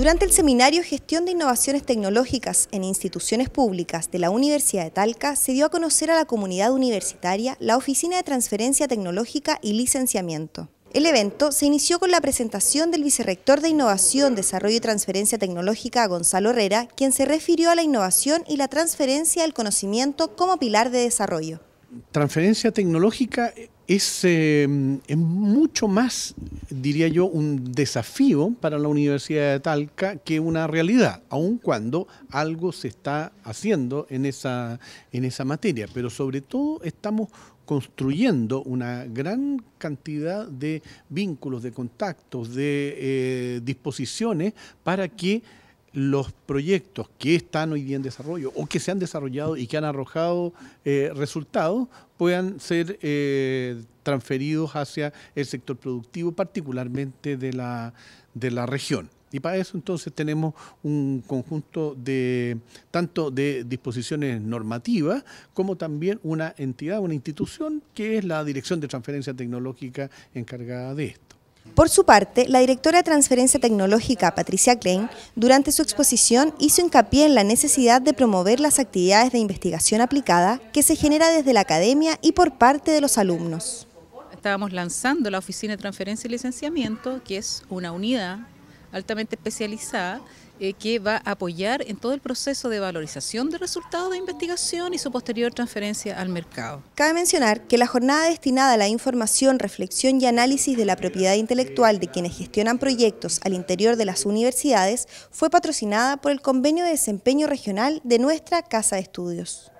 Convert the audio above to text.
Durante el seminario Gestión de Innovaciones Tecnológicas en Instituciones Públicas de la Universidad de Talca, se dio a conocer a la comunidad universitaria la Oficina de Transferencia Tecnológica y Licenciamiento. El evento se inició con la presentación del vicerrector de Innovación, Desarrollo y Transferencia Tecnológica, Gonzalo Herrera, quien se refirió a la innovación y la transferencia del conocimiento como pilar de desarrollo. Transferencia tecnológica es, eh, mucho más diría yo, un desafío para la Universidad de Talca que una realidad, aun cuando algo se está haciendo en esa, en esa materia. Pero sobre todo estamos construyendo una gran cantidad de vínculos, de contactos, de eh, disposiciones para que los proyectos que están hoy día en desarrollo o que se han desarrollado y que han arrojado eh, resultados puedan ser eh, transferidos hacia el sector productivo, particularmente de la, de la región. Y para eso entonces tenemos un conjunto de tanto de disposiciones normativas como también una entidad, una institución que es la Dirección de Transferencia Tecnológica encargada de esto. Por su parte, la directora de Transferencia Tecnológica, Patricia Klein, durante su exposición hizo hincapié en la necesidad de promover las actividades de investigación aplicada que se genera desde la academia y por parte de los alumnos. Estábamos lanzando la Oficina de Transferencia y Licenciamiento, que es una unidad altamente especializada eh, que va a apoyar en todo el proceso de valorización de resultados de investigación y su posterior transferencia al mercado. Cabe mencionar que la jornada destinada a la información, reflexión y análisis de la propiedad intelectual de quienes gestionan proyectos al interior de las universidades fue patrocinada por el Convenio de Desempeño Regional de nuestra Casa de Estudios.